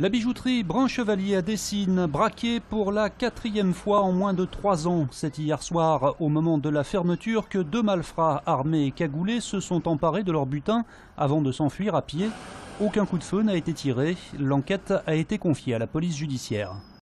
La bijouterie chevalier à dessine, braquée pour la quatrième fois en moins de trois ans. C'est hier soir, au moment de la fermeture, que deux malfrats armés et cagoulés se sont emparés de leur butin avant de s'enfuir à pied. Aucun coup de feu n'a été tiré. L'enquête a été confiée à la police judiciaire.